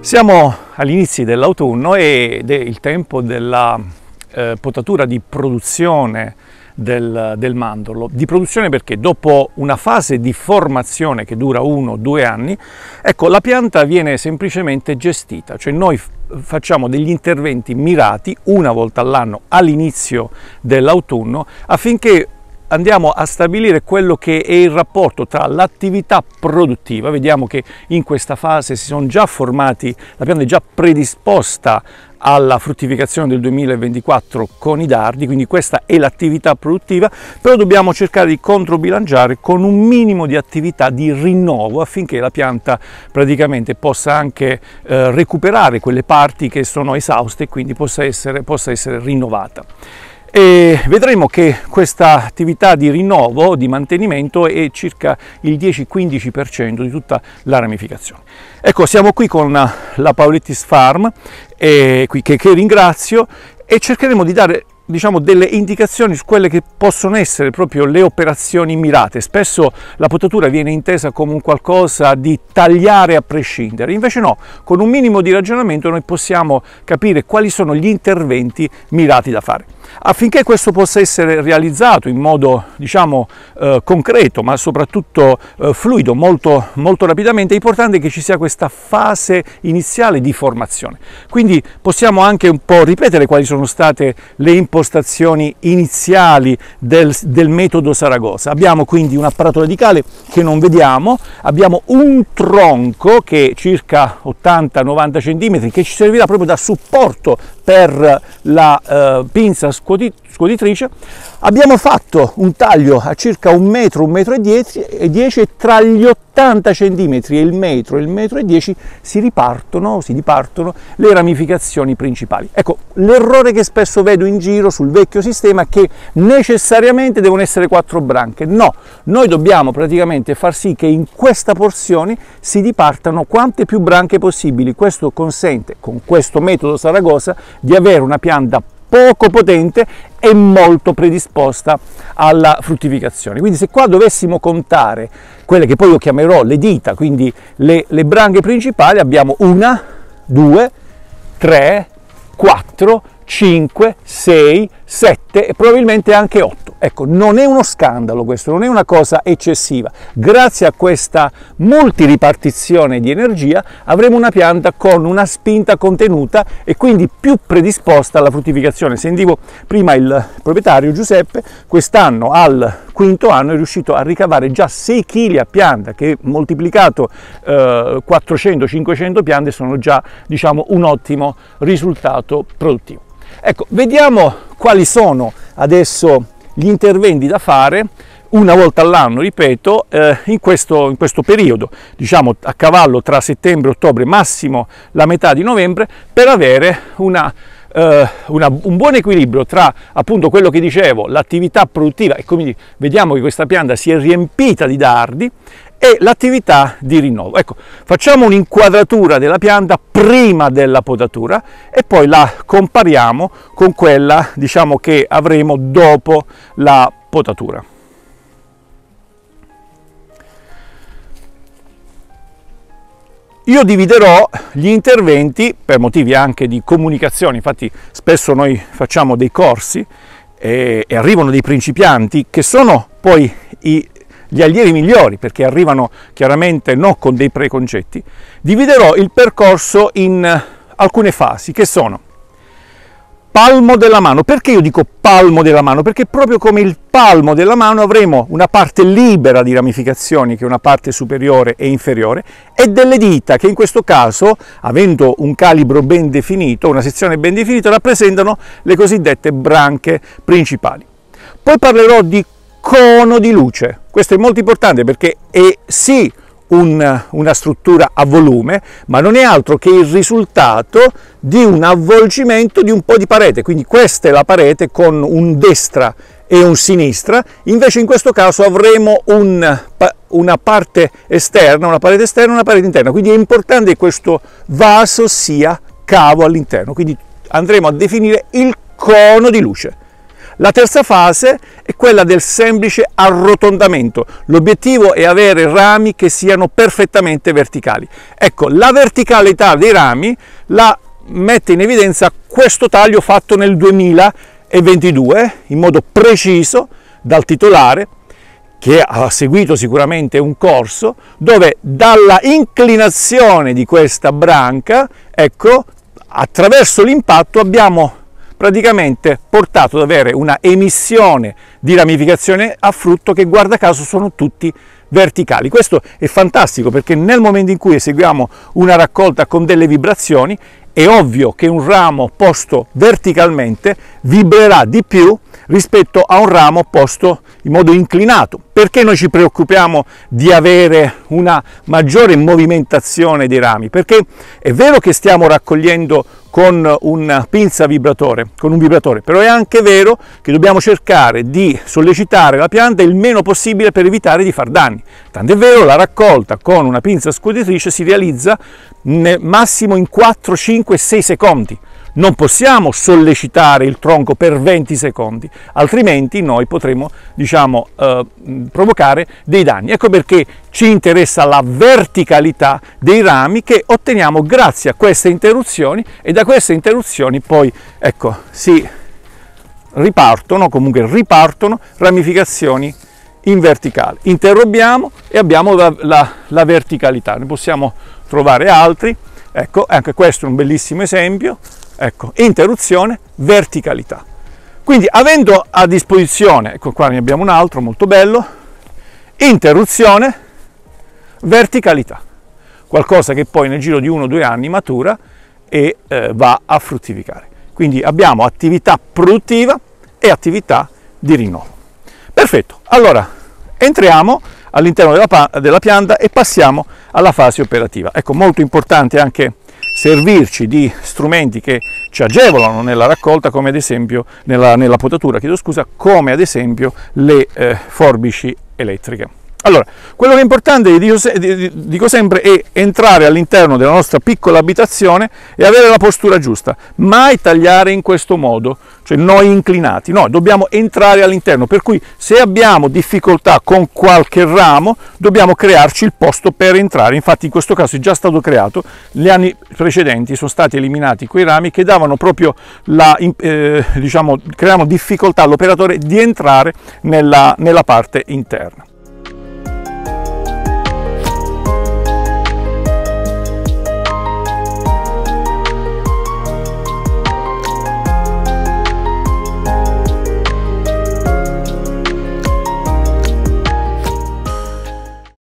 Siamo all'inizio dell'autunno ed è il tempo della eh, potatura di produzione del, del mandorlo. Di produzione perché dopo una fase di formazione che dura uno o due anni, ecco, la pianta viene semplicemente gestita, cioè noi facciamo degli interventi mirati una volta all'anno all'inizio dell'autunno affinché andiamo a stabilire quello che è il rapporto tra l'attività produttiva, vediamo che in questa fase si sono già formati, la pianta è già predisposta alla fruttificazione del 2024 con i dardi, quindi questa è l'attività produttiva, però dobbiamo cercare di controbilanciare con un minimo di attività di rinnovo affinché la pianta praticamente possa anche eh, recuperare quelle parti che sono esauste e quindi possa essere, possa essere rinnovata. E vedremo che questa attività di rinnovo, di mantenimento è circa il 10-15% di tutta la ramificazione. Ecco, siamo qui con la Paulettis Farm, eh, che, che ringrazio, e cercheremo di dare diciamo, delle indicazioni su quelle che possono essere proprio le operazioni mirate. Spesso la potatura viene intesa come un qualcosa di tagliare a prescindere, invece no, con un minimo di ragionamento noi possiamo capire quali sono gli interventi mirati da fare. Affinché questo possa essere realizzato in modo diciamo, eh, concreto ma soprattutto eh, fluido molto, molto rapidamente è importante che ci sia questa fase iniziale di formazione. Quindi possiamo anche un po' ripetere quali sono state le importanti impostazioni iniziali del, del metodo Saragossa. Abbiamo quindi una apparato radicale che non vediamo, abbiamo un tronco che è circa 80-90 cm che ci servirà proprio da supporto per la eh, pinza scuoti, scuotitrice, abbiamo fatto un taglio a circa un metro, un metro e dieci, e, dieci, e tra gli 80 centimetri e il metro e il metro e dieci si ripartono, si dipartono le ramificazioni principali. Ecco, l'errore che spesso vedo in giro sul vecchio sistema è che necessariamente devono essere quattro branche. No, noi dobbiamo praticamente far sì che in questa porzione si dipartano quante più branche possibili. Questo consente, con questo metodo Saragossa, di avere una pianta poco potente e molto predisposta alla fruttificazione. Quindi se qua dovessimo contare quelle che poi io chiamerò le dita, quindi le, le branche principali, abbiamo una, due, tre, quattro, cinque, sei, sette e probabilmente anche otto. Ecco, non è uno scandalo questo, non è una cosa eccessiva. Grazie a questa multiripartizione di energia avremo una pianta con una spinta contenuta e quindi più predisposta alla fruttificazione. Sentivo prima il proprietario Giuseppe, quest'anno al quinto anno è riuscito a ricavare già 6 kg a pianta, che moltiplicato eh, 400-500 piante sono già diciamo, un ottimo risultato produttivo. Ecco, vediamo quali sono adesso gli interventi da fare una volta all'anno, ripeto, eh, in, questo, in, questo, periodo, diciamo a cavallo tra settembre, e ottobre, massimo la metà di novembre, per avere una, eh, una, un buon equilibrio tra appunto quello che dicevo, l'attività produttiva e quindi vediamo che questa pianta si è riempita di dardi e l'attività di rinnovo. Ecco, facciamo un'inquadratura della pianta prima della potatura e poi la compariamo con quella, diciamo, che avremo dopo la potatura. Io dividerò gli interventi per motivi anche di comunicazione, infatti spesso noi facciamo dei corsi e, arrivano dei principianti che sono poi i gli allievi migliori, perché arrivano chiaramente non con dei preconcetti, dividerò il percorso in eh, alcune fasi che sono palmo della mano. Perché io dico palmo della mano? Perché proprio come il palmo della mano avremo una parte libera di ramificazioni, che è una parte superiore e inferiore, e delle dita, che in questo caso, avendo un calibro ben definito, una sezione ben definita, rappresentano le cosiddette branche principali. Poi parlerò di cono di luce. Questo è molto importante perché è sì un, una struttura a volume, ma non è altro che il risultato di un avvolgimento di un po' di parete. Quindi questa è la parete con un destra e un sinistra, invece in questo caso avremo un, una parte esterna, una parete esterna e una parete interna. Quindi è importante che questo vaso sia cavo all'interno, quindi andremo a definire il cono di luce. La terza fase è quella del semplice arrotondamento. L'obiettivo è avere rami che siano perfettamente verticali. Ecco, la verticalità dei rami la mette in evidenza questo taglio fatto nel 2022 in modo preciso dal titolare che ha seguito sicuramente un corso dove dalla inclinazione di questa branca, ecco, attraverso l'impatto abbiamo praticamente portato ad avere una emissione di ramificazione a frutto che guarda caso sono tutti verticali. Questo è fantastico perché nel momento in cui eseguiamo una raccolta con delle vibrazioni è ovvio che un ramo posto verticalmente vibrerà di più rispetto a un ramo posto in modo inclinato. Perché noi ci preoccupiamo di avere una maggiore movimentazione dei rami? Perché è vero che stiamo raccogliendo con una pinza vibratore, con un vibratore, però è anche vero che dobbiamo cercare di sollecitare la pianta il meno possibile per evitare di far danni. Tant'è vero la raccolta con una pinza scuotitrice si realizza massimo in 4, 5, 6 secondi. Non possiamo sollecitare il tronco per 20 secondi, altrimenti noi potremo diciamo, eh, provocare dei danni. Ecco perché ci interessa la verticalità dei rami che otteniamo grazie a queste interruzioni e da queste interruzioni poi ecco, si ripartono, comunque ripartono ramificazioni in verticale. Interrompiamo e abbiamo la, la, la, verticalità, ne possiamo trovare altri. Ecco, anche questo è un bellissimo esempio. Ecco, interruzione, verticalità. Quindi avendo a disposizione, ecco qua ne abbiamo un altro molto bello, interruzione, verticalità, qualcosa che poi nel giro di uno o due anni matura e eh, va a fruttificare. Quindi abbiamo attività produttiva e attività di rinnovo. Perfetto, allora entriamo all'interno della, della pianta e passiamo alla fase operativa. Ecco, molto importante anche servirci di strumenti che ci agevolano nella raccolta, come ad esempio nella, nella potatura, chiedo scusa, come ad esempio le eh, forbici elettriche. Allora, quello che è importante, dico, sempre, è entrare all'interno della nostra piccola abitazione e avere la postura giusta. Mai tagliare in questo modo, cioè noi inclinati. No, dobbiamo entrare all'interno. Per cui se abbiamo difficoltà con qualche ramo, dobbiamo crearci il posto per entrare. Infatti in questo caso è già stato creato. Gli anni precedenti sono stati eliminati quei rami che davano proprio la, eh, diciamo, creavano difficoltà all'operatore di entrare nella, nella parte interna.